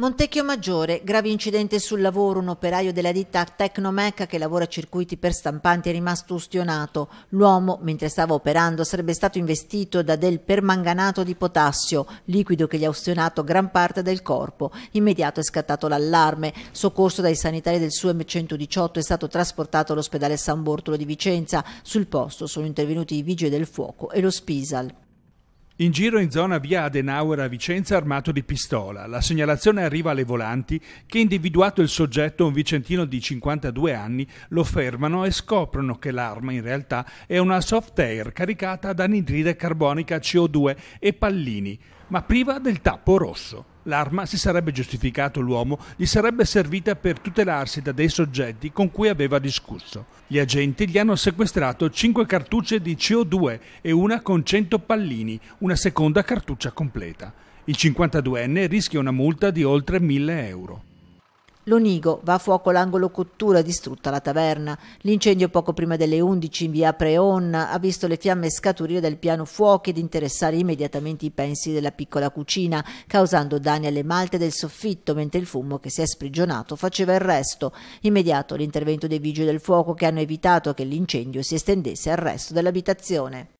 Montecchio Maggiore, grave incidente sul lavoro, un operaio della ditta Tecnomecca che lavora a circuiti per stampanti è rimasto ustionato. L'uomo, mentre stava operando, sarebbe stato investito da del permanganato di potassio, liquido che gli ha ustionato gran parte del corpo. Immediato è scattato l'allarme, soccorso dai sanitari del SUEM 118 è stato trasportato all'ospedale San Bortolo di Vicenza. Sul posto sono intervenuti i vigili del fuoco e lo Spisal. In giro in zona via Adenauer a Vicenza armato di pistola. La segnalazione arriva alle volanti che individuato il soggetto, un vicentino di 52 anni, lo fermano e scoprono che l'arma in realtà è una soft air caricata ad anidride carbonica CO2 e pallini ma priva del tappo rosso. L'arma, si sarebbe giustificato l'uomo, gli sarebbe servita per tutelarsi da dei soggetti con cui aveva discusso. Gli agenti gli hanno sequestrato 5 cartucce di CO2 e una con 100 pallini, una seconda cartuccia completa. Il 52enne rischia una multa di oltre 1000 euro. L'Onigo va a fuoco l'angolo cottura, distrutta la taverna. L'incendio poco prima delle 11 in via Preon ha visto le fiamme scaturire dal piano fuochi ed interessare immediatamente i pensi della piccola cucina, causando danni alle malte del soffitto, mentre il fumo che si è sprigionato faceva il resto. Immediato l'intervento dei vigili del fuoco che hanno evitato che l'incendio si estendesse al resto dell'abitazione.